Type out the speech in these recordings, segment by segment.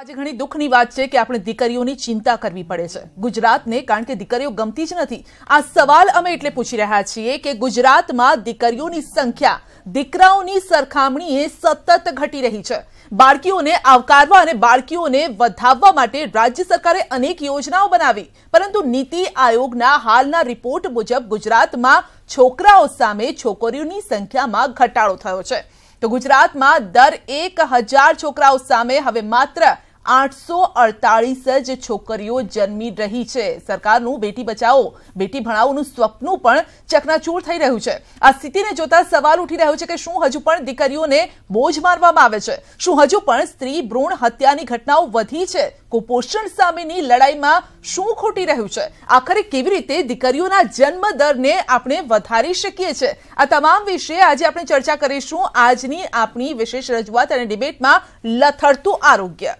આજે ઘણી દુઃખની વાત છે કે આપણે દીકરીઓની ચિંતા કરવી પડે છે ગુજરાતને કારણ કે દીકરીઓ ગમતી જ નથી આ સવાલ અમે એટલે પૂછી રહ્યા છીએ કે ગુજરાતમાં દીકરીઓની સંખ્યા દીકરાઓની સરખામણીએ સતત ઘટી રહી છે બાળકીઓને આવકારવા અને બાળકીઓને વધાવવા માટે રાજ્ય સરકારે અનેક યોજનાઓ બનાવી પરંતુ નીતિ આયોગના હાલના રિપોર્ટ મુજબ ગુજરાતમાં છોકરાઓ સામે છોકરીઓની સંખ્યામાં ઘટાડો થયો છે તો ગુજરાતમાં દર એક હજાર છોકરાઓ સામે હવે માત્ર આઠસો અડતાલીસ જ છોકરીઓ જન્મી રહી છે સરકારનું બેટી બચાવો બેટી ભણાવોનું સ્વપ્ન પણ ચકનાચૂર થઈ રહ્યું છે આ સ્થિતિને જોતા સવાલ ઉઠી રહ્યો છે કે શું હજુ પણ દીકરીઓને બોજ મારવામાં આવે છે શું હજુ પણ સ્ત્રી ભ્રૂણ હત્યાની ઘટનાઓ વધી છે કુપોષણ સામેની લડાઈમાં શું ખોટી રહ્યું છે આખરે કેવી રીતે દીકરીઓના જન્મ દરને આપણે વધારી શકીએ છીએ આ તમામ વિશે આજે આપણે ચર્ચા કરીશું આજની આપણી વિશેષ રજૂઆત અને ડિબેટમાં લથડતું આરોગ્ય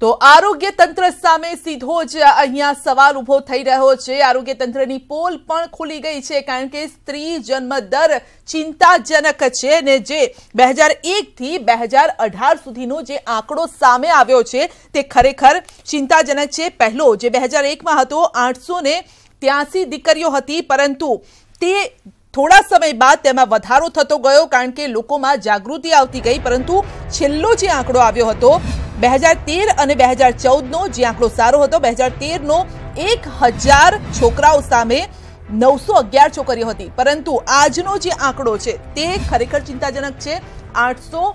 તો આરોગ્ય તંત્ર સામે સીધો જ અહીંયા સવાલ ઉભો થઈ રહ્યો છે આરોગ્ય તંત્રની પોલ પણ ખુલી ગઈ છે કારણ કે સ્ત્રી જન્મ દર ચિંતાજનક છે અને જે બે હજાર એકથી બે હજાર અઢાર સુધીનો જે આંકડો સામે આવ્યો છે તે ખરેખર ચિંતાજનક છે પહેલો જે બે હજાર એકમાં હતો આઠસો ને ત્યાસી દીકરીઓ હતી પરંતુ તે થોડા સમય બાદ તેમાં વધારો થતો ગયો કારણ કે લોકોમાં જાગૃતિ આવતી ગઈ પરંતુ છેલ્લો જે આંકડો આવ્યો હતો બે હજાર તેર અને બે હજાર ચૌદનો જે આંકડો સારો હતો બે હજાર તેરનો એક હજાર છોકરાઓ સામે નવસો અગિયાર છોકરીઓ હતી પરંતુ આજનો જે આંકડો છે તે ખરેખર ચિંતાજનક છે આઠસો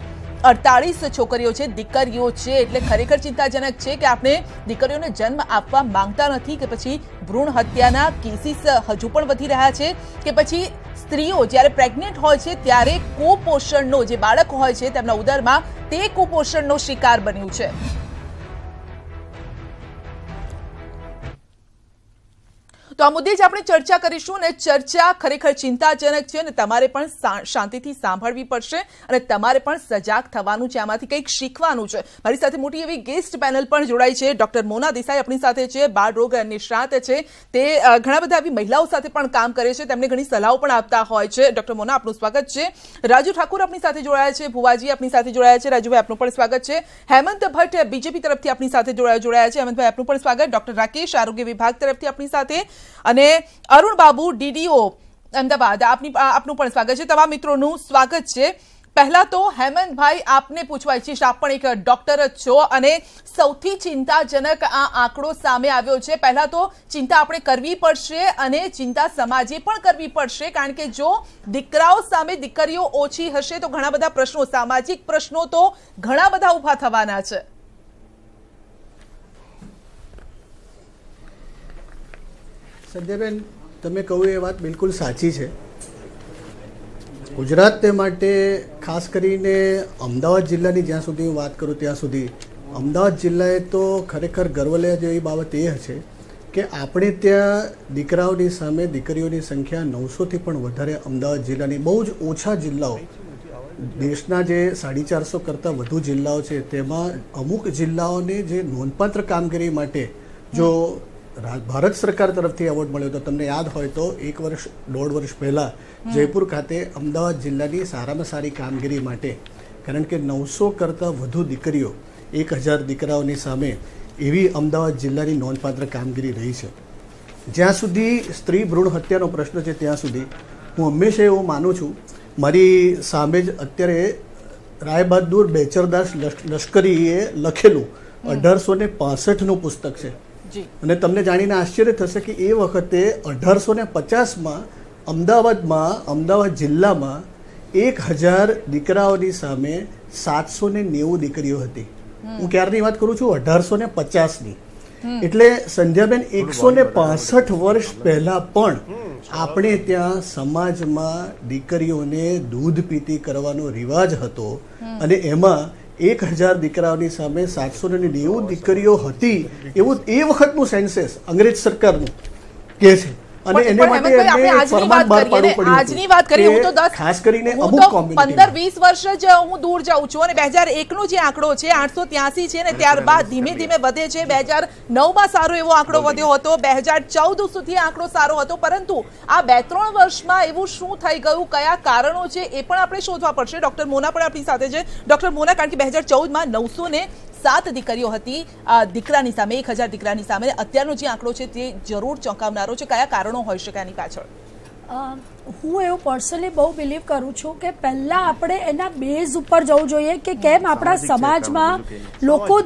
48 છોકરીઓ છે દીકરીઓ છે એટલે ખરેખર ચિંતાજનક છે કે આપણે દીકરીઓને જન્મ આપવા માંગતા નથી કે પછી ભ્રूण હત્યાના કેસિસ હજુ પણ વધી રહ્યા છે કે પછી સ્ત્રીઓ જ્યારે પ્રેગ્નન્ટ હોય છે ત્યારે કોપોષણનો જે બાળક હોય છે તેમનું ઉદરમાં તે કોપોષણનો શિકાર બન્યું છે આ મુદ્દે જ આપણે ચર્ચા કરીશું અને ચર્ચા ખરેખર ચિંતાજનક છે અને તમારે પણ શાંતિથી સાંભળવી પડશે અને તમારે પણ સજાગ થવાનું છે આમાંથી કંઈક શીખવાનું છે મારી સાથે મોટી એવી ગેસ્ટ પેનલ પણ જોડાઈ છે ડોક્ટર મોના દેસાઈ આપણી સાથે છે બાળ રોગ નિષ્ણાત છે તે ઘણા બધા આવી મહિલાઓ સાથે પણ કામ કરે છે તેમને ઘણી સલાહો પણ આપતા હોય છે ડોક્ટર મોના આપનું સ્વાગત છે રાજુ ઠાકુર આપણી સાથે જોડાયા છે ભુવાજી આપણી સાથે જોડાયા છે રાજુભાઈ આપનું પણ સ્વાગત છે હેમંત ભટ્ટ બીજેપી તરફથી આપણી સાથે જોડાયા છે હેમંતભાઈ આપનું પણ સ્વાગત ડોક્ટર રાકેશ આરોગ્ય વિભાગ તરફથી આપણી સાથે અને અરુણ બાબુ ડીડીઓ અમદાવાદ આપની આપનું પણ સ્વાગત છે તમામ મિત્રોનું સ્વાગત છે પહેલા તો હેમંતભાઈ આપને પૂછવા ઈચ્છીશ આપ પણ એક ડોક્ટર જ છો અને સૌથી ચિંતાજનક આ આંકડો સામે આવ્યો છે પહેલા તો ચિંતા આપણે કરવી પડશે અને ચિંતા સમાજે પણ કરવી પડશે કારણ કે જો દીકરાઓ સામે દીકરીઓ ઓછી હશે તો ઘણા બધા પ્રશ્નો સામાજિક પ્રશ્નો તો ઘણા બધા ઊભા થવાના છે સંધ્યાબેન તમે કહું એ વાત બિલકુલ સાચી છે ગુજરાત તે માટે ખાસ કરીને અમદાવાદ જિલ્લાની જ્યાં સુધી હું વાત કરું ત્યાં સુધી અમદાવાદ જિલ્લાએ તો ખરેખર ગર્વ લે જેવી બાબત એ છે કે આપણે ત્યાં દીકરાઓની સામે દીકરીઓની સંખ્યા નવસોથી પણ વધારે અમદાવાદ જિલ્લાની બહુ જ ઓછા જિલ્લાઓ દેશના જે સાડી ચારસો કરતાં વધુ જિલ્લાઓ છે તેમાં અમુક જિલ્લાઓની જે નોંધપાત્ર કામગીરી માટે જો ભારત સરકાર તરફથી એવોર્ડ મળ્યો હતો તમને યાદ હોય તો એક વર્ષ દોઢ વર્ષ પહેલાં જયપુર ખાતે અમદાવાદ જિલ્લાની સારામાં સારી કામગીરી માટે કારણ કે નવસો કરતાં વધુ દીકરીઓ એક હજાર દીકરાઓની સામે એવી અમદાવાદ જિલ્લાની નોંધપાત્ર કામગીરી રહી છે જ્યાં સુધી સ્ત્રી ભ્રૂણ હત્યાનો પ્રશ્ન છે ત્યાં સુધી હું હંમેશા એવું માનું છું મારી સામે જ અત્યારે રાયબહાદુર બેચરદાસ લશ્કરીએ લખેલું અઢારસો ને પાસઠનું પુસ્તક છે અને તમને જાણીને આશ્ચર્ય થશે કે એ વખતે અઢારસો ને પચાસમાં અમદાવાદમાં અમદાવાદ જિલ્લામાં એક હજાર દીકરાઓની સામે સાતસો ને નેવું દીકરીઓ હતી હું ક્યારની વાત કરું છું અઢારસો ને પચાસની એટલે સંધ્યાબેન એકસો ને પાસઠ વર્ષ પહેલા પણ આપણે ત્યાં સમાજમાં દીકરીઓને દૂધ પીતી કરવાનો રિવાજ હતો અને એમાં એક હજાર દીકરાઓની સામે સાતસો ને નેવું દીકરીઓ હતી એવું એ વખતનું સેન્સેસ અંગ્રેજ સરકારનું કહે છે ધીમે ધીમે વધે છે 2009 માં સારો એવો આંકડો વધ્યો હતો 2014 સુધી આંકડો સારો હતો પરંતુ આ બે ત્રણ વર્ષમાં એવું શું થઈ ગયું કયા કારણો છે એ પણ આપણે શોધવા પડશે ડોક્ટર મોના પણ આપણી સાથે છે ડોક્ટર મોના કારણ કે બે 2014 માં નવસો ને સાત દીકરીઓ હતી દીકરાની સામે એક હજાર દીકરાની સામે અત્યારનો જે આંકડો છે તે જરૂર ચોંકાવનારો છે કયા કારણો હોઈ શકે આની પાછળ હું એવું પર્સનલી બહુ બિલીવ કરું છું કે પહેલાં આપણે એના બેઝ ઉપર જવું જોઈએ કે કેમ આપણા સમાજમાં લોકો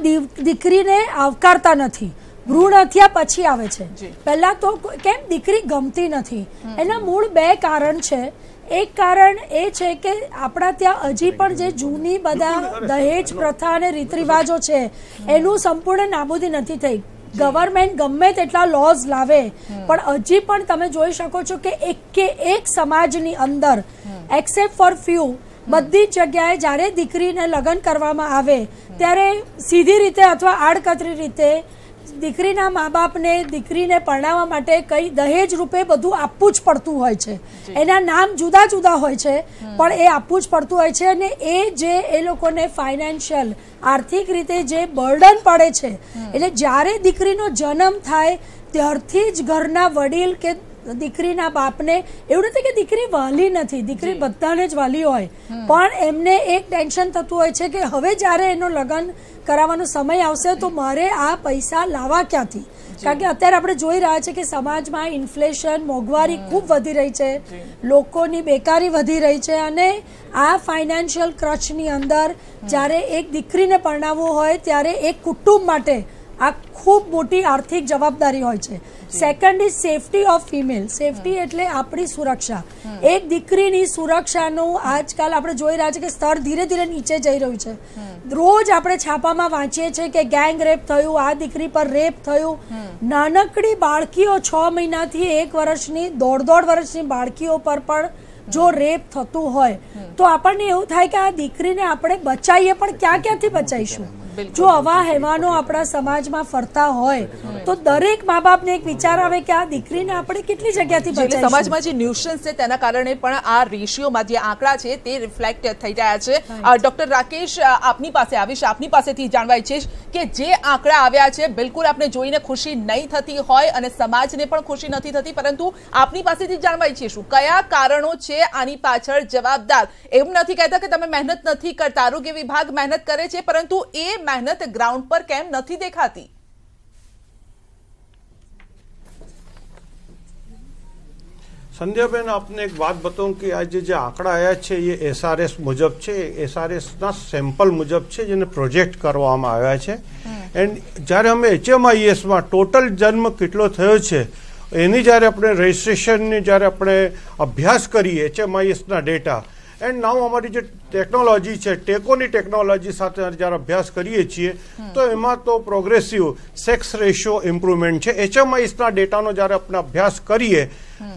દીકરીને આવકારતા નથી ભ્રૂણ હત્યા પછી આવે છે પહેલાં તો કેમ દીકરી ગમતી નથી એના મૂળ બે કારણ છે એક કારણ એ છે કે આપણા ત્યાં હજી પણ જે જૂની બધા દહેજ પ્રથા અને રીત રિવાજો છે એનું સંપૂર્ણ નાબૂદી નથી થઈ ગવર્મેન્ટ ગમે તેટલા લોઝ લાવે પણ હજી પણ તમે જોઈ શકો છો કે એકે એક સમાજની અંદર એક્સેપ્ટ ફોર ફ્યુ બધી જ જગ્યાએ જ્યારે દીકરીને લગ્ન કરવામાં આવે ત્યારે સીધી રીતે અથવા આડકતરી રીતે દીકરીના મા બાપને દીકરીને પરણાવવા માટે કઈ દહેજ રૂપે બધું આપવું જ પડતું હોય છે એના નામ જુદા જુદા હોય છે પણ એ આપવું જ પડતું હોય છે અને એ જે એ લોકોને ફાઇનાન્શિયલ આર્થિક રીતે જે બર્ડન પડે છે એટલે જ્યારે દીકરીનો જન્મ થાય ત્યારથી જ ઘરના વડીલ કે દીકરીના બાપને એવું નથી કે દીકરી વાલી નથી દીકરી બધાને જ વાલી હોય પણ એમને એક ટેન્શન થતું હોય છે કે હવે જ્યારે એનો લગ્ન કરાવવાનો સમય આવશે તો મારે આ પૈસા લાવવા ક્યાંથી કારણ કે અત્યારે આપણે જોઈ રહ્યા છે કે સમાજમાં ઇન્ફ્લેશન મોંઘવારી ખૂબ વધી રહી છે લોકોની બેકારી વધી રહી છે અને આ ફાઇનાન્શિયલ ક્રચની અંદર જ્યારે એક દીકરીને પરણાવવું હોય ત્યારે એક કુટુંબ માટે આ ખૂબ મોટી આર્થિક જવાબદારી હોય છે second is safety of female safety એટલે આપણી સુરક્ષા એક દીકરીની સુરક્ષાનું આજકાલ આપણે જોઈ રહ્યા છે કે સ્તર ધીરે ધીરે નીચે જઈ રહ્યું છે રોજ આપણે છાપામાં વાંચીએ છીએ કે ગેંગ રેપ થયું આ દીકરી પર રેપ થયું નાનકડી બાળકીઓ છ મહિનાથી એક વર્ષની દોઢ દોઢ વર્ષની બાળકીઓ પર પણ જો રેપ થતું હોય તો આપણને એવું થાય કે આ દીકરીને આપણે બચાવીએ પણ ક્યાં ક્યાંથી બચાવીશું જો આવા હેવાનો આપણા સમાજમાં ફરતા હોય તો દરેક મા બાપ એક વિચાર આવે કે આ દીકરીને આપણે કેટલી જગ્યાથી બચાવી સમાજમાં જે ન્યુટ્રન્સ છે તેના કારણે પણ આ રેશિયોમાં જે આંકડા છે તે રિફ્લેક્ટ થઈ રહ્યા છે ડોક્ટર રાકેશ આપની પાસે આવીશ આપની પાસેથી જાણવા ઈચ્છીશ કે જે આંકડા આવ્યા છે બિલકુલ આપણે જોઈને ખુશી નહીં થતી હોય અને સમાજને પણ ખુશી નથી થતી પરંતુ આપની પાસેથી જાણવા ઈચ્છીશું કયા કારણો છે આની પાછળ જવાબદાર એવું નથી કહેતા કે તમે મહેનત નથી કરતા આરોગ્ય વિભાગ મહેનત કરે છે પરંતુ એ મહેનત ગ્રાઉન્ડ પર કેમ નથી દેખાતી સંધ્યાબેન આપને એક વાત બતાવું કે આજે જે આંકડા આવ્યા છે એ એસઆરએસ મુજબ છે એસઆરએસના સેમ્પલ મુજબ છે જેને પ્રોજેક્ટ કરવામાં આવ્યા છે એન્ડ જ્યારે અમે એચએમઆઈએસમાં ટોટલ જન્મ કેટલો થયો છે એની જ્યારે આપણે રજિસ્ટ્રેશનની જ્યારે આપણે અભ્યાસ કરીએ એચએમઆઈએસના ડેટા એન્ડ નાવ અમારી જે ટેકનોલોજી છે ટેકોની ટેકનોલોજી સાથે જ્યારે અભ્યાસ કરીએ છીએ તો એમાં તો પ્રોગ્રેસિવ સેક્સ રેશિયો ઇમ્પ્રુવમેન્ટ છે એચએમઆઈસના ડેટાનો જ્યારે આપણે અભ્યાસ કરીએ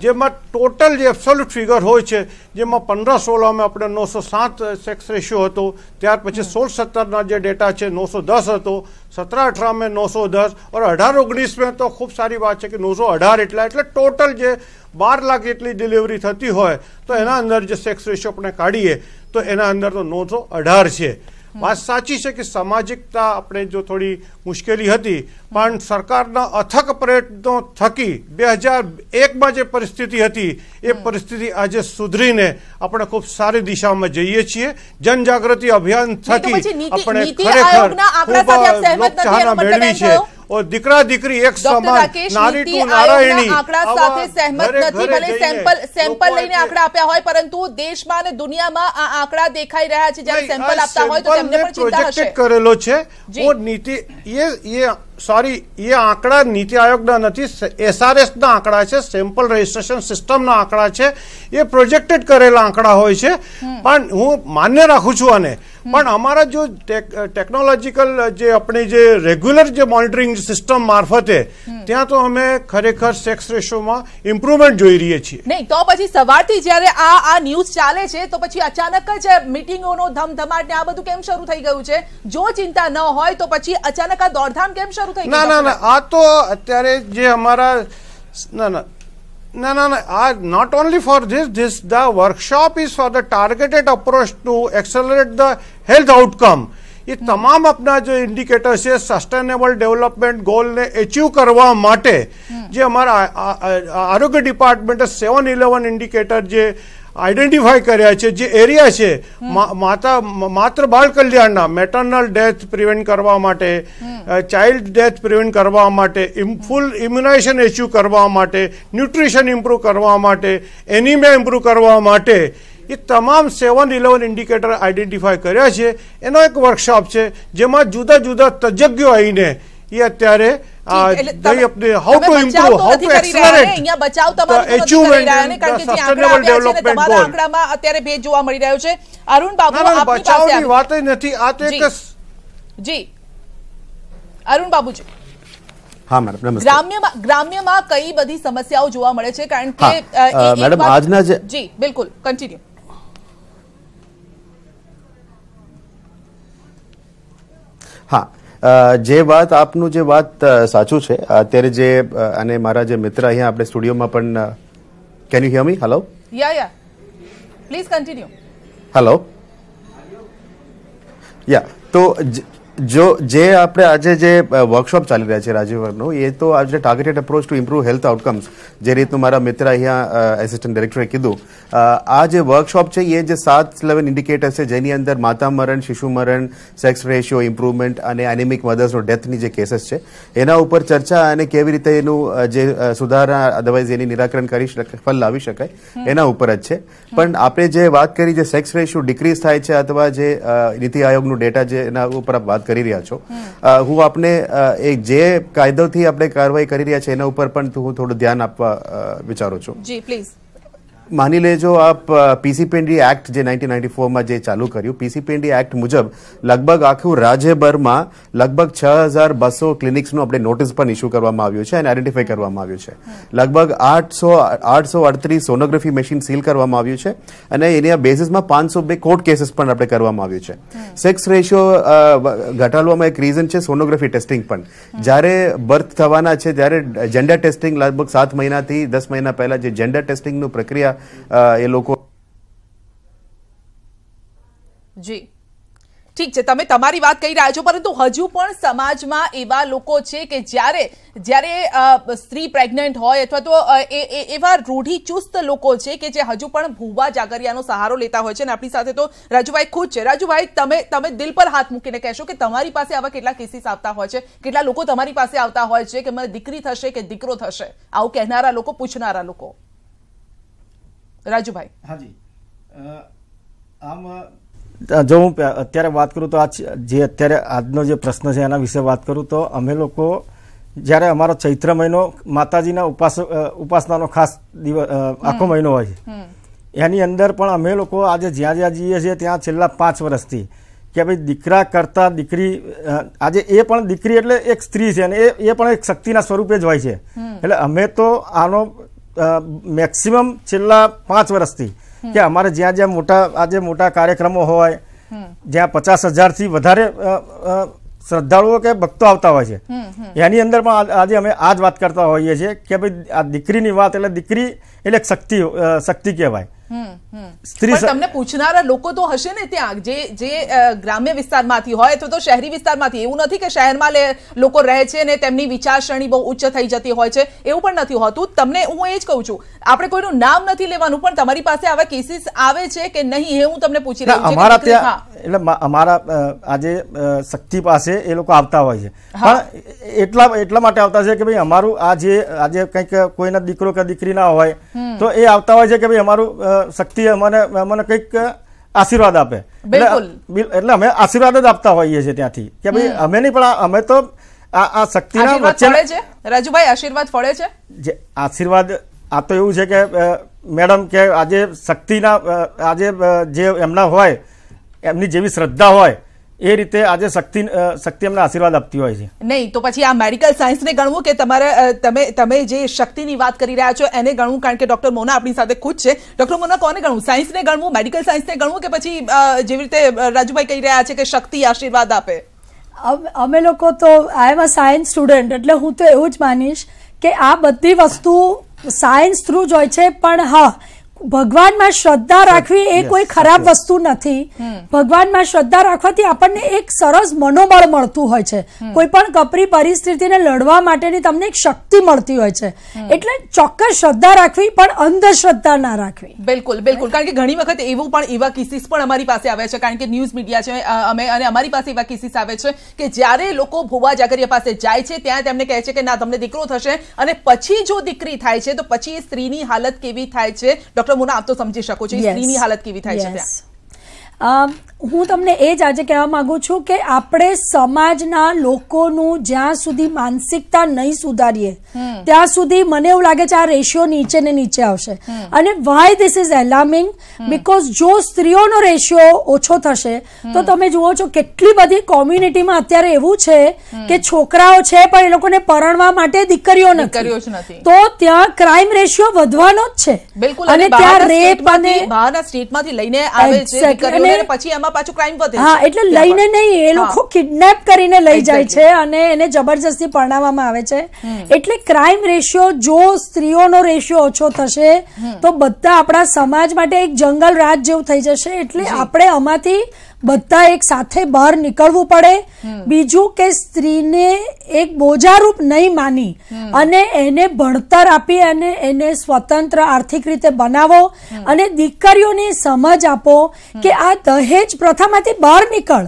જેમાં ટોટલ જે એબ્સોલ્યુટ ફિગર હોય છે જેમાં પંદર સોળમાં આપણે નવસો સાત સેક્સ રેશિયો હતો ત્યાર પછી સોળ સત્તરના જે ડેટા છે નવસો દસ હતો સત્તર અઠારમાં નવસો દસ ઓર અઢાર ઓગણીસમાં તો ખૂબ સારી વાત છે કે નવસો અઢાર એટલા એટલે ટોટલ જે બાર લાખ જેટલી ડિલિવરી થતી હોય તો એના અંદર જે સેક્સ રેશિયો આપણે કાઢીએ તો એના અંદર તો નવસો અઢાર છે વાત સાચી છે કે સામાજિકતા આપણે જો થોડી મુશ્કેલી હતી પણ સરકારના અથક પ્રયત્નો થકી બે હજાર એકમાં જે પરિસ્થિતિ હતી એ પરિસ્થિતિ આજે સુધરીને આપણે ખૂબ સારી દિશામાં જઈએ છીએ જનજાગૃતિ અભિયાન થકી આપણે ખરેખર ખૂબ લોકચાહના મેળવી છે દીકરા દીકરી એક સમાન નારી આંકડા સાથે સેમ્પલ લઈને આંકડા આપ્યા હોય પરંતુ દેશમાં અને દુનિયામાં આ આંકડા દેખાઈ રહ્યા છે જ્યારે સેમ્પલ આપતા હોય તો તેમને પણ કરેલો છે નીતિ એ એ સોરી એ આંકડા નીતિ આયોગના નથી એસઆરએસના આંકડા છે સેમ્પલ રજીસ્ટ્રેશન સિસ્ટમના આંકડા છે એ પ્રોજેક્ટેડ કરેલા આંકડા હોય છે પણ હું માન્ય રાખું છું આને પણ અમારા જો ટેકનોલોજીકલ જે આપણે જે રેગ્યુલર જે મોનિટરિંગ સિસ્ટમ મારફતે ત્યાં તો અમે ખરેખર સેક્સ રેશોમાં ઇમ્પ્રુવમેન્ટ જોઈ રહીએ છીએ નહીં તો પછી સવારથી જ્યારે આ આ ન્યૂઝ ચાલે છે તો પછી અચાનક જ મિટિંગોનો ધમધમાટ ને આ બધું કેમ શરૂ થઈ ગયું છે જો ચિંતા ન હોય તો પછી અચાનક આ દોડધામ કેમ શરૂ થઈ ના ના ના આ તો અત્યારે જે અમારા ના ના No, no, no. Uh, not only for this, this the workshop is for the targeted approach to accelerate the health outcome. એ તમામ આપના જે ઇન્ડિકેટર છે સસ્ટેનેબલ ડેવલપમેન્ટ ગોલને એચીવ કરવા માટે જે અમારા આરોગ્ય ડિપાર્ટમેન્ટે સેવન ઇલેવન ઇન્ડિકેટર જે આઈડેન્ટિફાય કર્યા છે જે એરિયા છે માતા માત્ર બાળ કલ્યાણના મેટર્નલ ડેથ પ્રિવેન્ટ કરવા માટે ચાઇલ્ડ ડેથ પ્રિવેન્ટ કરવા માટે ફૂલ ઇમ્યુનાઇઝેશન ઇસ્યુ કરવા માટે ન્યુટ્રિશન ઇમ્પ્રુવ કરવા માટે એનિમિયા ઇમ્પ્રૂવ કરવા માટે એ તમામ સેવન ઇલેવન ઇન્ડિકેટર આઈડેન્ટિફાય કર્યા છે એનો એક વર્કશોપ છે જેમાં જુદા જુદા તજજ્ઞો આવીને એ અત્યારે how to improve how to અહીંયા બચાવ તમારું કારણ કે તમારા આંકડામાં અત્યારે ભેદ જોવા મળી રહ્યો છે અરુણ બાબુ આપની પાસે વાત નથી આ તો એક જી અરુણ બાબુજી ગ્રામ્યમાં કઈ બધી સમસ્યાઓ જોવા મળે છે કારણ કે જી બિલકુલ કન્ટિન્યુ હા જે વાત આપનું જે વાત સાચું છે અત્યારે જે અને મારા જે મિત્ર અહીંયા આપણે સ્ટુડિયોમાં પણ can you hear me hello yeah yeah please continue hello yeah તો જો જે આપણે આજે જે વર્કશોપ ચાલી રહ્યા છે રાજીવનો એ તો આજે targeted approach to improve health outcomes જે રીતનું મારા મિત્ર અહીંયા એસિસ્ટન્ટ ડિરેક્ટરે કીધું આ જે વર્કશોપ છે એ જે સાત ઇલેવન ઇન્ડિકેટર્સ છે જેની અંદર માતા મરણ શિશુ મરણ સેક્સ રેશિયો ઇમ્પ્રુવમેન્ટ અને એનિમિક મધર્સનો ડેથની જે કેસીસ છે એના ઉપર ચર્ચા અને કેવી રીતે એનું જે સુધારા અદરવાઇઝ એની નિરાકરણ કરી શકાય ફલ લાવી શકાય એના ઉપર જ છે પણ આપણે જે વાત કરી જે સેક્સ રેશિયો ડિક્રીઝ થાય છે અથવા જે નીતિ આયોગનું ડેટા જે એના ઉપર વાત વાત કરી રહ્યા છો હું આપને એ જે કાયદોથી આપણે કાર્યવાહી કરી રહ્યા છે એના ઉપર પણ હું થોડું ધ્યાન આપવા વિચારું છું જી પ્લીઝ માની લેજો આપ પીસી એક્ટ જે નાઇન્ટીન નાઇન્ટી ફોરમાં જે ચાલુ કર્યું પીસી એક્ટ મુજબ લગભગ આખું રાજ્યભરમાં લગભગ છ હજાર બસો ક્લિનિક્સનું આપણે નોટિસ પણ ઇસ્યુ કરવામાં આવ્યું છે અને આઈડેન્ટિફાઈ કરવામાં આવ્યું છે લગભગ આઠસો આઠસો અડત્રીસ સોનોગ્રાફી મશીન સીલ કરવામાં આવ્યું છે અને એના બેસિસમાં પાંચસો બે કોર્ટ કેસીસ પણ આપણે કરવામાં આવ્યું છે સેક્સ રેશિયો ઘટાડવામાં એક રીઝન છે સોનોગ્રાફી ટેસ્ટિંગ પણ જ્યારે બર્થ થવાના છે ત્યારે જેન્ડર ટેસ્ટિંગ લગભગ સાત મહિનાથી દસ મહિના પહેલાં જે જેન્ડર ટેસ્ટિંગનું પ્રક્રિયા એ લોકો જી ઠીક છે તમે તમારી વાત કહી રહ્યા છો પરંતુ હજુ પણ સમાજમાં એવા લોકો છે કે જ્યારે જ્યારે સ્ત્રી પ્રેગ્નન્ટ હોય અથવા તો એવા રૂઢિચુસ્ત લોકો છે કે જે હજુ પણ ભૂવા જાગરિયાનો સહારો લેતા હોય છે અને આપણી સાથે તો રાજુભાઈ ખુદ છે રાજુભાઈ તમે તમે દિલ પર હાથ મૂકીને કહેશો કે તમારી પાસે આવા કેટલા કેસીસ આવતા હોય છે કેટલા લોકો તમારી પાસે આવતા હોય છે કે મને દીકરી થશે કે દીકરો થશે આવું કહેનારા લોકો પૂછનારા લોકો રાજુભાઈ હાજી આમ જો હું અત્યારે વાત કરું તો આ જે અત્યારે આજનો જે પ્રશ્ન છે એના વિશે વાત કરું તો અમે લોકો જ્યારે અમારો ચૈત્ર મહિનો માતાજીના ઉપાસ ઉપાસનાનો ખાસ દિવસ આખો મહિનો હોય છે એની અંદર પણ અમે લોકો આજે જ્યાં જ્યાં જઈએ છીએ ત્યાં છેલ્લા પાંચ વર્ષથી કે ભાઈ દીકરા કરતા દીકરી આજે એ પણ દીકરી એટલે એક સ્ત્રી છે અને એ એ પણ એક શક્તિના સ્વરૂપે જ હોય છે એટલે અમે તો આનો મેક્સિમમ છેલ્લા પાંચ વર્ષથી કે અમારે જ્યાં જ્યાં મોટા આજે મોટા કાર્યક્રમો હોય જ્યાં પચાસ હજારથી વધારે શ્રદ્ધાળુઓ કે ભક્તો આવતા હોય છે એની અંદર પણ આજે અમે આ જ વાત કરતા હોઈએ છીએ કે ભાઈ આ દીકરીની વાત એટલે દીકરી એટલે શક્તિ શક્તિ કહેવાય સ્ત્રી તમને પૂછનારા લોકો તો હશે ને ત્યાં જે જે ગ્રામ્ય વિસ્તારમાંથી હોય તો શહેરી વિસ્તારમાંથી એવું નથી કે શહેરમાં લોકો રહે છે ને તેમની વિચારસરણી બહુ ઉચ્ચ થઈ જતી હોય છે એવું પણ નથી હોતું તમને હું એ જ કહું છું આપણે કોઈનું નામ નથી લેવાનું પણ તમારી પાસે આવા કેસીસ આવે છે કે નહીં એ હું તમને પૂછી રહી અમારા ત્યાં એટલે અમારા આજે શક્તિ પાસે એ લોકો આવતા હોય છે પણ એટલા એટલા માટે આવતા છે કે ભાઈ અમારું આજે આજે કંઈક કોઈના દીકરો કે દીકરી ના હોય તો એ આવતા હોય છે કે ભાઈ અમારું શક્તિ અમને અમને કંઈક આશીર્વાદ આપે એટલે અમે આશીર્વાદ જ આપતા હોઈએ છીએ ત્યાંથી કે ભાઈ અમે નહીં પણ અમે તો આ આ શક્તિના વચ્ચે રાજુભાઈ આશીર્વાદ ફળે છે જે આશીર્વાદ આ તો એવું છે કે મેડમ કે આજે શક્તિના આજે જે એમના હોય એમની જેવી શ્રદ્ધા હોય એ રીતે આજે શક્તિ શક્તિ અમને આશીર્વાદ આપતી હોય છે નહીં તો પછી આ મેડિકલ સાયન્સને ગણવું કે તમારે તમે તમે જે શક્તિની વાત કરી રહ્યા છો એને ગણવું કારણ કે ડોક્ટર મોના આપણી સાથે ખુદ છે ડોક્ટર મોના કોને ગણવું સાયન્સને ગણવું મેડિકલ સાયન્સને ગણવું કે પછી જેવી રીતે રાજુભાઈ કહી રહ્યા છે કે શક્તિ આશીર્વાદ આપે અમે લોકો તો આઈ એમ અ સાયન્સ સ્ટુડન્ટ એટલે હું તો એવું જ માનીશ કે આ બધી વસ્તુ સાયન્સ થ્રુ જ હોય છે પણ હા ભગવાનમાં શ્રદ્ધા રાખવી એ કોઈ ખરાબ વસ્તુ નથી ભગવાનમાં શ્રદ્ધા રાખવાથી આપણને એક સરસ મનોબળ મળતું હોય છે કોઈ પણ કપરી પરિસ્થિતિને લડવા માટેની તમને એક શક્તિ મળતી હોય છે એટલે ચોક્કસ શ્રદ્ધા રાખવી પણ અંધશ્રદ્ધા ના રાખવી બિલકુલ બિલકુલ કારણ કે ઘણી વખત એવું પણ એવા કિસીસ પણ અમારી પાસે આવે છે કારણ કે ન્યૂઝ મીડિયા છે અમે અને અમારી પાસે એવા કિસીસ આવે છે કે જ્યારે લોકો ભુવા જાગરિયા પાસે જાય છે ત્યાં તેમને કહે છે કે ના તમને દીકરો થશે અને પછી જો દીકરી થાય છે તો પછી એ સ્ત્રીની હાલત કેવી થાય છે ડોક્ટર કાર્યક્રમોના આપ સમજી શકો છો એ સ્ત્રીની હાલત કેવી થાય છે ત્યાં હું તમને એ જ આજે કહેવા માગું છું કે આપણે સમાજના લોકોનું જ્યાં સુધી માનસિકતા નહીં સુધારીએ ત્યાં સુધી મને એવું લાગે છે આ રેશિયો નીચે ને નીચે આવશે અને why this is alarming because જો સ્ત્રીઓનો રેશિયો ઓછો થશે તો તમે જુઓ છો કેટલી બધી કોમ્યુનિટીમાં અત્યારે એવું છે કે છોકરાઓ છે પણ એ લોકોને પરણવા માટે દીકરીઓ નથી તો ત્યાં ક્રાઇમ રેશિયો વધવાનો જ છે અને ત્યાં રેપ અને લઈને પછી એમાં પાછું ક્રાઇમ વધે હા એટલે લઈને નહીં એ લોકો કિડનેપ કરીને લઈ જાય છે અને એને જબરજસ્તી પરણાવવામાં આવે છે એટલે ક્રાઇમ રેશિયો જો સ્ત્રીઓનો રેશિયો ઓછો થશે તો બધા આપણા સમાજ માટે એક જંગલ રાજ જેવું થઈ જશે એટલે આપણે આમાંથી બધા એક સાથે બહાર નીકળવું પડે બીજું કે સ્ત્રીને એક બોજારૂપ નહીં માની અને એને ભણતર આપી અને એને સ્વતંત્ર આર્થિક રીતે બનાવો અને દીકરીઓને સમજ આપો કે આ દહેજ પ્રથામાંથી બહાર નીકળ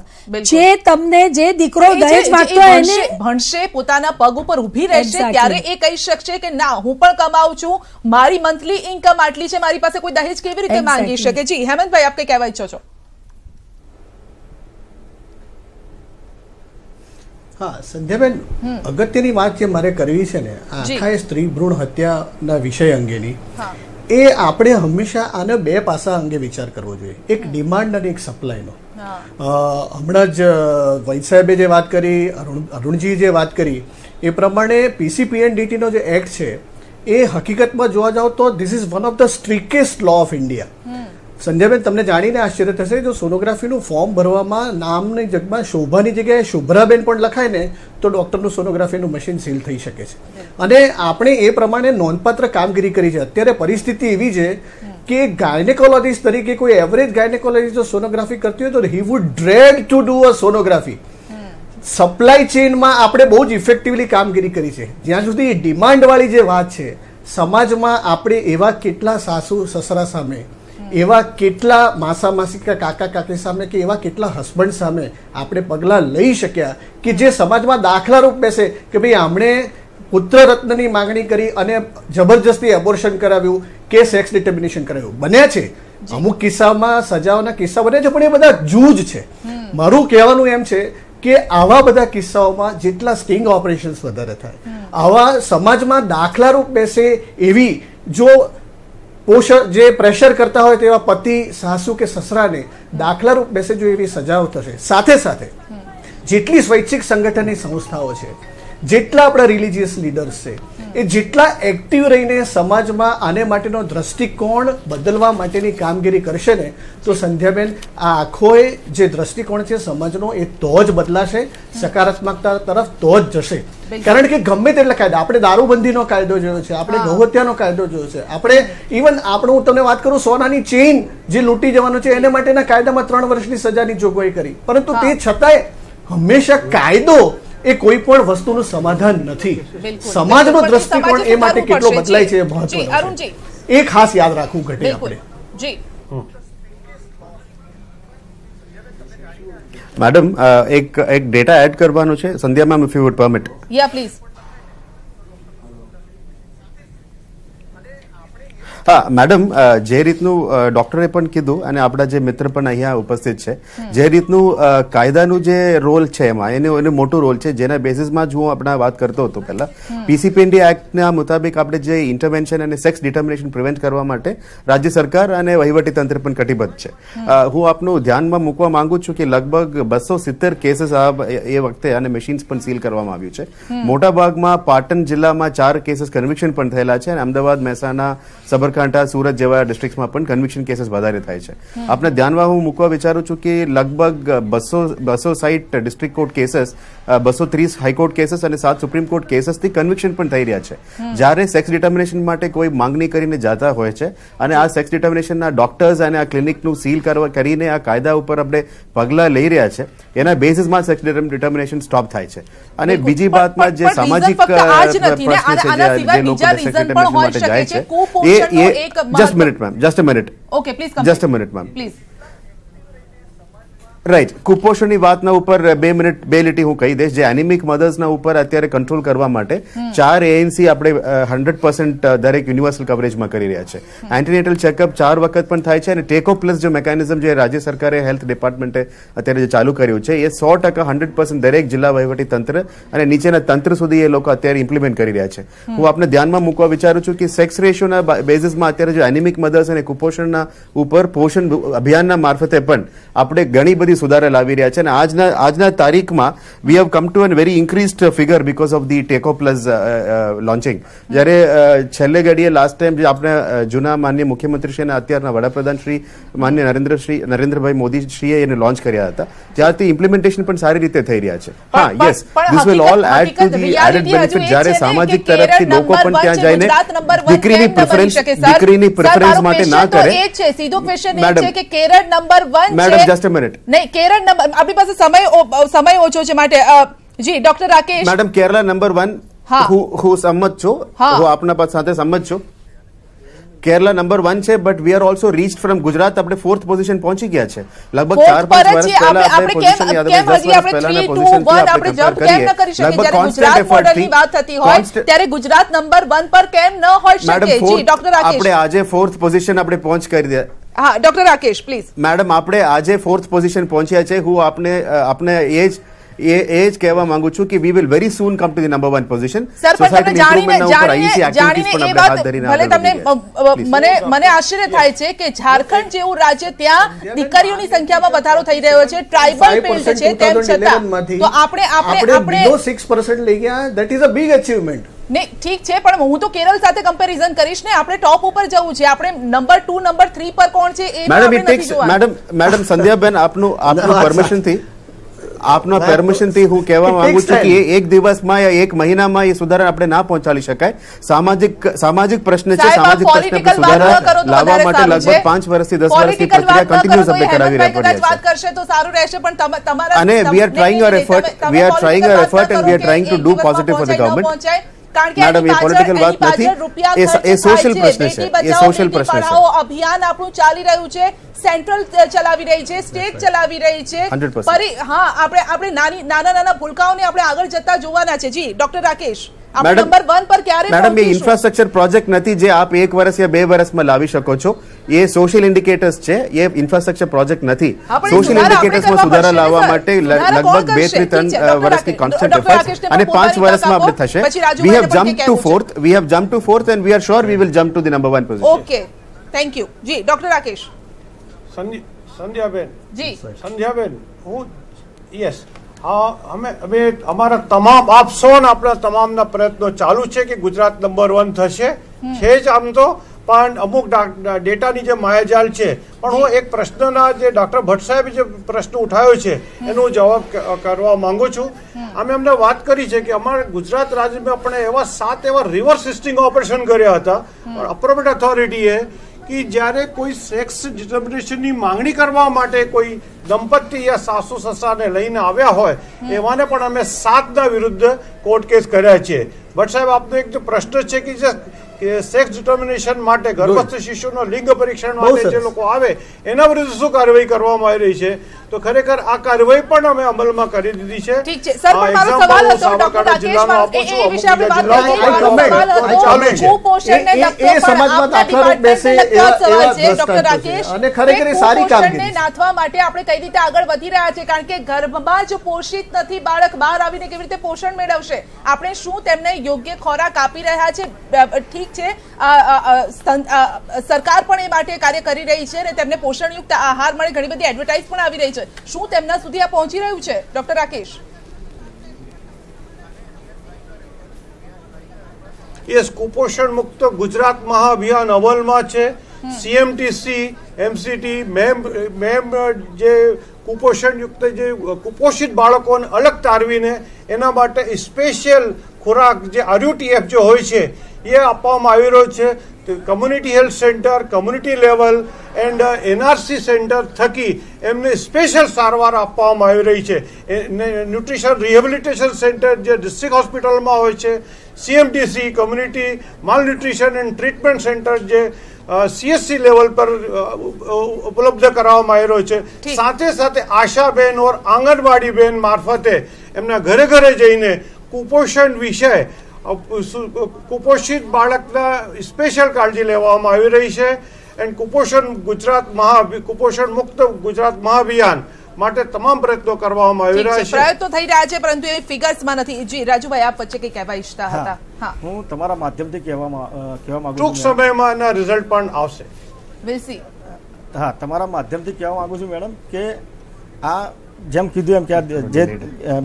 જે તમને જે દીકરો દહેજ માંગતો એને ભણશે પોતાના પગ ઉપર ઊભી રહેશે ત્યારે એ કહી શકશે કે ના હું પણ કમાઉં છું મારી મંથલી ઇન્કમ આટલી છે મારી પાસે કોઈ દહેજ કેવી રીતે માંગી શકે છે હેમંતભાઈ આપ કઈ કહેવા ઈચ્છો છો સંધ્યાબેન અગત્યની વાત જે મારે કરવી છે ને આખા એ સ્ત્રી ભ્રૂણ હત્યાના વિષય અંગેની એ આપણે હંમેશા આને બે પાસા અંગે વિચાર કરવો જોઈએ એક ડિમાન્ડ અને એક સપ્લાયનો હમણાં જ વૈદ સાહેબે જે વાત કરી અરુણ અરુણજીએ જે વાત કરી એ પ્રમાણે પીસીપીએનડીટીનો જે એક્ટ છે એ હકીકતમાં જોવા જાવ તો this is one of the strictest law of India Sandhyaben તમને જાણીને આશ્ચર્ય થશે જો સોનોગ્રાફીનું ફોર્મ ભરવામાં નામની જગમાં શોભાની જગ્યાએ શોભરાબેન પણ લખાય ને તો ડૉક્ટરનું સોનોગ્રાફીનું મશીન સીલ થઈ શકે છે અને આપણે એ પ્રમાણે નોંધપાત્ર કામગીરી કરી છે અત્યારે પરિસ્થિતિ એવી છે કે ગાયનેકોલોજીસ્ટ તરીકે કોઈ એવરેજ ગાયનેકોલોજીસ્ટ જો સોનોગ્રાફી કરતી હોય તો he would dread to do a sonography supply ચેઇનમાં આપણે બહુ જ ઇફેક્ટિવલી કામગીરી કરી છે જ્યાં સુધી ડિમાન્ડવાળી જે વાત છે સમાજમાં આપણે એવા કેટલા સાસુ સસરા સામે એવા કેટલા માસા માસી કે કાકા કાકી સામે કે એવા કેટલા હસબન્ડ સામે આપણે પગલાં લઈ શક્યા કે જે સમાજમાં દાખલારૂપ બેસે કે ભાઈ આમણે પુત્ર રત્નની માગણી કરી અને જબરજસ્તી એબોર્શન કરાવ્યું કે સેક્સ ડિટર્મિનેશન કરાવ્યું બન્યા છે અમુક કિસ્સામાં સજાઓના કિસ્સા બન્યા છે પણ એ બધા જૂજ છે મારું કહેવાનું એમ છે કે આવા બધા કિસ્સાઓમાં જેટલા સ્ટિંગ ઓપરેશન્સ વધારે થાય આવા સમાજમાં દાખલારૂપ બેસે એવી જો પોષણ જે પ્રેશર કરતા હોય તેવા પતિ સાસુ કે સસરાને દાખલા રૂપ બેસે જો એવી સજાઓ થશે સાથે સાથે જેટલી સ્વૈચ્છિક સંગઠનની સંસ્થાઓ છે જેટલા આપણા રિલિજિયસ લીડર્સ છે એ જેટલા એક્ટિવ રહીને સમાજમાં આને માટેનો દ્રષ્ટિકોણ બદલવા માટેની કામગીરી કરશે ને તો સંધ્યાબેન આ આખોએ જે દ્રષ્ટિકોણ છે સમાજનો એ તો જ બદલાશે સકારાત્મકતા તરફ તો જ જશે કારણ કે ગમે તેટલા કાયદા આપણે દારૂબંધીનો કાયદો જોયો છે આપણે ગૌહત્યાનો કાયદો જોયો છે આપણે ઇવન આપણે હું તમને વાત કરું સોનાની ચેઇન જે લૂંટી જવાનું છે એને માટેના કાયદામાં ત્રણ વર્ષની સજાની જોગવાઈ કરી પરંતુ તે છતાંય હંમેશા કાયદો એ કોઈ પણ વસ્તુનું સમાધાન નથી સમાજનો દ્રષ્ટિકોણ એ માટે કેટલો બદલાય છે મહત્વનો છે એ ખાસ યાદ રાખવું ઘટે આપણે મેડમ એક એક ડેટા એડ કરવાનો છે સંધ્યામાં ma'am if would permit yeah please હા મેડમ જે રીતનું ડોક્ટરે પણ કીધું અને આપણા જે મિત્ર પણ અહીંયા ઉપસ્થિત છે જે રીતનું કાયદાનું જે રોલ છે એમાં એને એને મોટો રોલ છે જેના બેસિસમાં જ હું આપણા વાત કરતો હતો પહેલા પીસીપીએનડી એક્ટના મુતાબિક આપણે જે ઇન્ટરવેન્શન અને સેક્સ ડિટર્મિનેશન પ્રિવેન્ટ કરવા માટે રાજ્ય સરકાર અને તંત્ર પણ કટિબદ્ધ છે હું આપનું ધ્યાનમાં મૂકવા માંગુ છું કે લગભગ બસો સિત્તેર કેસીસ આ એ વખતે અને મશીન્સ પણ સીલ કરવામાં આવ્યું છે મોટાભાગમાં પાટણ જિલ્લામાં ચાર કેસીસ કન્વિક્શન પણ થયેલા છે અને અમદાવાદ મહેસાણા સબર સાબરકાંઠા સુરત જેવા ડિસ્ટ્રિક્ટમાં પણ કન્વિક્શન કેસીસ વધારે થાય છે આપણે ધ્યાનમાં હું મૂકવા વિચારું છું કે લગભગ બસો બસો સાઈઠ ડિસ્ટ્રિક્ટ કોર્ટ કેસીસ બસો ત્રીસ હાઈકોર્ટ કેસીસ અને સાત સુપ્રીમ કોર્ટ કેસીસથી કન્વિક્શન પણ થઈ રહ્યા છે જ્યારે સેક્સ ડિટર્મિનેશન માટે કોઈ માંગણી કરીને જાતા હોય છે અને આ સેક્સ ડિટર્મિનેશનના ડોક્ટર્સ અને આ ક્લિનિકનું સીલ કરવા કરીને આ કાયદા ઉપર આપણે પગલાં લઈ રહ્યા છે એના બેસિસમાં સેક્સ ડિટર્મિનેશન સ્ટોપ થાય છે અને બીજી વાતમાં જે સામાજિક પ્રશ્ન છે જે લોકો સેક્સ ડિટર્મિનેશન માટે જાય છે એ ये just minute ma'am just a minute okay please just a minute ma'am please right કુપોષણની વાતના ઉપર બે મિનિટ બે લીટી હું કહી દઈશ જે એનિમિક મધર્સના ઉપર અત્યારે કંટ્રોલ કરવા માટે ચાર એએનસી આપણે હન્ડ્રેડ પર્સન્ટ દરેક યુનિવર્સલ કવરેજમાં કરી રહ્યા છે એન્ટીનેટલ ચેકઅપ ચાર વખત પણ થાય છે અને ટેકો પ્લસ જે મેકેનિઝમ જે રાજ્ય સરકારે હેલ્થ ડિપાર્ટમેન્ટે અત્યારે જે ચાલુ કર્યું છે એ સો ટકા હન્ડ્રેડ પર્સન્ટ દરેક જિલ્લા વહીવટી તંત્ર અને નીચેના તંત્ર સુધી એ લોકો અત્યારે ઇમ્પ્લિમેન્ટ કરી રહ્યા છે હું આપને ધ્યાનમાં મૂકવા વિચારું છું કે સેક્સ રેશિયોના બેઝિસમાં અત્યારે જો એનિમિક મધર્સ અને કુપોષણના ઉપર પોષણ અભિયાનના મારફતે પણ આપણે ઘણી બધી બી સુધારા લાવી રહ્યા છે અને આજના આજના તારીખમાં we have come to an very increased figure because of the TeCHO plus launching જ્યારે છેલ્લે ઘડીએ લાસ્ટ ટાઈમ જે આપણે જૂના માન્ય મુખ્યમંત્રી શ્રી અને અત્યારના વડાપ્રધાન શ્રી માન્ય નરેન્દ્ર નરેન્દ્રભાઈ મોદીશ્રીએ એને લોન્ચ કર્યા હતા ત્યારથી ઇમ્પ્લિમેન્ટેશન પણ સારી રીતે થઈ રહ્યા છે હા yes this will all add to the added benefit જ્યારે સામાજિક તરફથી લોકો પણ ત્યાં જઈને દીકરીની પ્રેફરન્સ દીકરીની પ્રેફરન્સ માટે ના કરે સીધો ક્વેશ્ચન એ છે કે Kerala number 1 madam just a minute નહીં કેરળ આપણી પાસે સમય સમય ઓછો છે માટે જી doctor Rakesh madam Kerala number one હું સંમત છું હું આપના પદ સાથે સંમત છું કેરલા નંબર વન છે but we are also reach from Gujarat આપણે ફોર્થ પોઝિશન પહોંચી ગયા છે લગભગ ચાર પાંચ વર્ષ પહેલા આપણે પોઝિશન યાદ આવે દસ વર્ષ પહેલાના પોઝિશન આપણે જમ્પ કેમ ન કરી શકીએ ગુજરાત મોડલની વાત થતી હોય ત્યારે ગુજરાત નંબર વન પર કેમ ન હોઈ શકે જી ડોક્ટર રાકેશ આપણે આજે ફોર્થ પોઝિશન આપણે પહોંચ કરી દે હા ડોક્ટર રાકેશ પ્લીઝ મેડમ આપણે આજે ફોર્થ પોઝિશન પહોંચ્યા છે હું આપને આપને એ જ એ એ જ કહેવા માંગુ છું કે we will very soon come to the number 1 position society improvement ઉપર આઈસી એક્ટિવિટીઝ પણ આપણે હાથ ધરીને ભલે તમને મને મને આશ્ચર્ય થાય છે કે ઝારખંડ જેવું રાજ્ય ત્યાં દીકરીઓની સંખ્યામાં વધારો થઈ રહ્યો છે ટ્રાઇબલ બેલ્ટ છે તેમ છતાં તો આપણે આપણે આપણે 6% લઈ ગયા that is a big achievement ને ઠીક છે પણ હું તો કેરળ સાથે કમ્પેરિઝન કરીશ ને આપણે ટોપ ઉપર જવું છે આપણે નંબર 2 નંબર 3 પર કોણ છે એ મેડમ મેડમ મેડમ સંધ્યાબેન આપનું આપનું પરમિશન થી આપના પરમિશનથી હું કહેવા માંગુ છું કે એક દિવસમાં યા એક મહિનામાં એ સુધારા આપણે ના પહોંચાડી શકાય સામાજિક સામાજિક પ્રશ્ન છે સામાજિક પ્રશ્ન સુધારા લાવવા માટે લગભગ પાંચ વર્ષથી દસ વર્ષથી પ્રક્રિયા કન્ટિન્યુઅસ આપણે કરાવી રહ્યા પડીએ અને we are trying our effort we are trying our effort and we are trying to do positive for the government madam એ પોલિટિકલ વાત નથી એ સોશિયલ પ્રશ્ન છે એ સોશિયલ પ્રશ્ન છે અભિયાન આપણું ચાલી રહ્યું છે સેન્ટ્રલ ચલાવી રહી છે સ્ટેટ ચલાવી રહી છે ફરી હા આપણે આપણે નાની નાના નાના ભૂલકાઓને આપણે આગળ જતા જોવાના છે જી ડોક્ટર રાકેશ મેડમ એ ઇન્ફ્રાસ્ટ્રક્ચર પ્રોજેક્ટ નથી જે આપ એક વર્ષ યા બે વર્ષમાં લાવી શકો છો એ સોશિયલ ઇન્ડિકેટર્સ છે એ ઇન્ફ્રાસ્ટ્રક્ચર પ્રોજેક્ટ નથી સોશિયલ ઇન્ડિકેટર્સમાં સુધારા લાવવા માટે લગભગ બે થી ત્રણ વર્ષની કોન્સ્ટન્ટ એફર્ટ અને પાંચ વર્ષમાં આપણે થશે we have jump to fourth we have jump to fourth and we are sure we will jump to the number one position okay thank you જી ડોક્ટર રાકેશ સંધ્યાબેન જી સંધ્યાબેન હું યસ અમે અમે અમારા તમામ આપસો સૌના આપણા તમામના પ્રયત્નો ચાલુ છે કે ગુજરાત નંબર વન થશે છે જ આમ તો પણ અમુક ડેટાની જે માયાજાલ છે પણ હું એક પ્રશ્નના જે ડૉક્ટર ભટ્ટ સાહેબે જે પ્રશ્ન ઉઠાવ્યો છે એનો જવાબ કરવા માંગુ છું અમે એમને વાત કરી છે કે અમારા ગુજરાત રાજ્યમાં આપણે એવા સાત એવા રિવર્સ સિસ્ટિંગ ઓપરેશન કર્યા હતા પણ અપ્રોપ્રિએટ ઓથોરિટીએ કે જ્યારે કોઈ સેક્સ ડિટર્મિનેશનની માંગણી કરવા માટે કોઈ દંપતી યા સાસુ સસરાને લઈને આવ્યા હોય એવાને પણ અમે સાતના વિરુદ્ધ કોર્ટ કેસ કર્યા છે બટ સાહેબ આપનો એક પ્રશ્ન છે કે જે સેક્સ ડિટર્મિનેશન માટે ગર્ભસ્થ શિશુનો લિંગ પરીક્ષણ માટે જે લોકો આવે એના વિરુદ્ધ શું કાર્યવાહી કરવામાં આવી રહી છે તો ખરેખર આ કાર્યવાહી પણ અમે અમલમાં કરી દીધી છે અને ખરેખર સારી કામગીરી નાથવા માટે આપણે કઈ રીતે આગળ વધી રહ્યા છે કારણ કે ગર્ભમાં જ પોષિત નથી બાળક બહાર આવીને કેવી રીતે પોષણ મેળવશે આપણે શું તેમને યોગ્ય ખોરાક આપી રહ્યા છે ઠીક છે સરકાર પણ એ માટે કાર્ય કરી રહી છે અને તેમને પોષણયુક્ત આહાર મળે ઘણી બધી એડવર્ટાઇઝ પણ આવી રહી છે છે શું તેમના સુધી આ પહોંચી રહ્યું છે ડોક્ટર રાકેશ યસ કુપોષણ મુક્ત ગુજરાત મહાઅભિયાન અમલમાં છે સીએમટીસી એમસીટી મેમ મેમ જે કુપોષણ યુક્ત જે કુપોષિત બાળકોને અલગ તારવીને એના માટે સ્પેશિયલ ખોરાક જે આરયુટીએફ જે હોય છે એ આપવામાં આવી રહ્યો છે community health centre community level and NRC centre થકી એમને સ્પેશિયલ સારવાર આપવામાં આવી રહી છે ન્યુટ્રિશન રિહેબિલિટેશન સેન્ટર જે ડિસ્ટ્રિક્ટ હોસ્પિટલમાં હોય છે CMTC community malnutrition and treatment centre જે સીએસસી લેવલ પર ઉપલબ્ધ કરાવવામાં આવી રહ્યો છે સાથે સાથે આશાબેન ઓર આંગણવાડી બેન મારફતે એમના ઘરે ઘરે જઈને કુપોષણ વિષય કુપોષિત બાળકના સ્પેશિયલ કાળજી લેવામાં આવી રહી છે એન્ડ કુપોષણ ગુજરાત મહા કુપોષણ મુક્ત ગુજરાત મહાભિયાન માટે તમામ પ્રયત્નો કરવામાં આવી રહ્યા છે પ્રયત્નો થઈ રહ્યા છે પરંતુ એ ફિગર્સમાં નથી જી રાજુભાઈ આપ વચ્ચે કંઈ કહેવા ઈચ્છતા હતા હું તમારા માધ્યમથી કહેવામાં કહેવા માંગુ ટૂંક સમયમાં એના રિઝલ્ટ પણ આવશે વિલ સી હા તમારા માધ્યમથી કહેવા માંગુ છું મેડમ કે આ જેમ કીધું એમ કે જે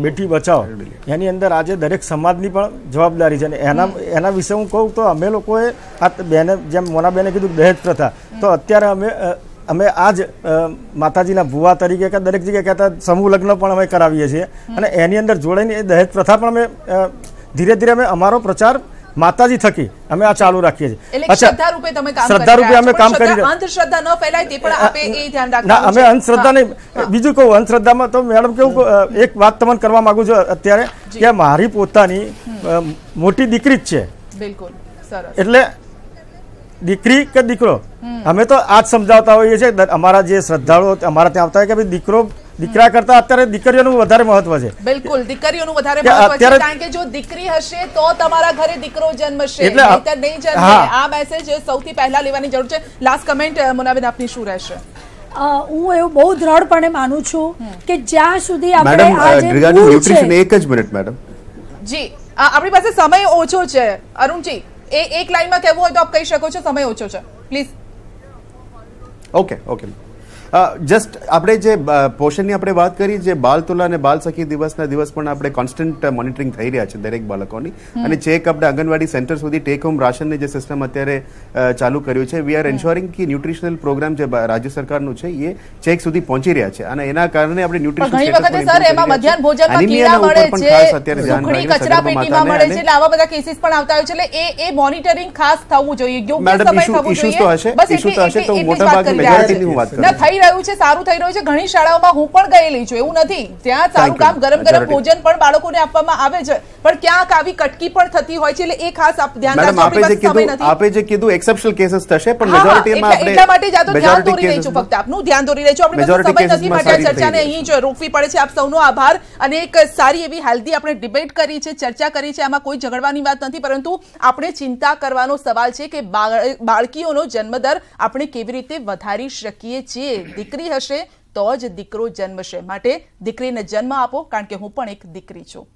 બેટી બચાવ એની અંદર આજે દરેક સમાજની પણ જવાબદારી છે અને એના એના વિશે હું કહું તો અમે લોકોએ આ બેને જેમ મોનાબેને કીધું દહેજ પ્રથા તો અત્યારે અમે અમે આ જ માતાજીના ભુવા તરીકે કે દરેક જગ્યાએ કહેતા સમૂહ લગ્ન પણ અમે કરાવીએ છીએ અને એની અંદર જોડાઈને એ દહેજ પ્રથા પણ અમે ધીરે ધીરે અમે અમારો પ્રચાર માતાજી થકી અમે આ ચાલુ રાખીએ છીએ અમે અંધશ્રદ્ધા નહીં બીજું કહું અંધશ્રદ્ધામાં તો મેડમ કેવું એક વાત તમને કરવા માંગુ છું અત્યારે કે મારી પોતાની મોટી દીકરી જ છે બિલકુલ એટલે દીકરી કે દીકરો અમે તો આ જ સમજાવતા હોઈએ છીએ અમારા જે શ્રદ્ધાળુઓ અમારા ત્યાં આવતા હોય કે ભાઈ દીકરો દીકરા કરતા અત્યારે દીકરીઓનું વધારે મહત્વ છે બિલકુલ દીકરીઓનું વધારે મહત્વ છે કારણ કે જો દીકરી હશે તો તમારા ઘરે દીકરો જન્મશે એટલે નહીં જન્મે આ મેસેજ સૌથી પહેલા લેવાની જરૂર છે લાસ્ટ કમેન્ટ મુનાબેન આપની શું રહેશે હું એવું બહુ દ્રઢપણે માનું છું કે જ્યાં સુધી આપણે આજે રિગાર્ડિંગ ન્યુટ્રિશન એક જ મિનિટ મેડમ જી આપણી પાસે સમય ઓછો છે અરુણજી એ એક લાઈનમાં કહેવું હોય તો આપ કહી શકો છો સમય ઓછો છે પ્લીઝ ઓકે ઓકે જસ્ટ આપણે જે પોષણની આપણે વાત કરી જે બાલ તુલા અને બાલ સખી દિવસના દિવસ પણ આપણે કોન્સ્ટન્ટ મોનિટરિંગ થઈ રહ્યા છે દરેક બાળકોની અને ચેક આપણે આંગણવાડી સેન્ટર સુધી ટેક હોમ રાશનની જે સિસ્ટમ અત્યારે ચાલુ કર્યું છે વી આર એન્શ્યોરિંગ કે ન્યુટ્રિશનલ પ્રોગ્રામ જે રાજ્ય સરકારનું છે એ ચેક સુધી પહોંચી રહ્યા છે અને એના કારણે આપણે ન્યુટ્રિશન આવા છે એ એ ખાસ થવું જોઈએ યોગ્ય સમય થવું જોઈએ બસ એટલી એટલી વાત કરી રહ્યા છે થઈ થઈ રહ્યું છે સારું થઈ રહ્યું છે ઘણી શાળાઓમાં હું પણ ગયેલી છું એવું નથી ત્યાં સારું કામ ગરમ ગરમ ભોજન પણ બાળકોને આપવામાં આવે છે પણ ક્યાંક આવી કટકી પણ થતી હોય છે એટલે એ ખાસ ધ્યાન રાખજો આપે જે કીધું આપે જે કીધું એક્સેપ્શનલ કેસીસ થશે પણ મેજોરિટીમાં આપણે એટલા માટે જાતો ધ્યાન દોરી રહી છું ફક્ત આપનું ધ્યાન દોરી રહી છું આપણે સમય નથી માટે ચર્ચાને અહીં જ રોકવી પડે છે આપ સૌનો આભાર અને એક સારી એવી હેલ્ધી આપણે ડિબેટ કરી છે ચર્ચા કરી છે આમાં કોઈ ઝઘડવાની વાત નથી પરંતુ આપણે ચિંતા કરવાનો સવાલ છે કે બાળકીઓનો જન્મદર આપણે કેવી રીતે વધારી શકીએ છીએ દીકરી હશે તો જ દીકરો જન્મશે માટે દીકરીને જન્મ આપો કારણ કે હું પણ એક દીકરી છું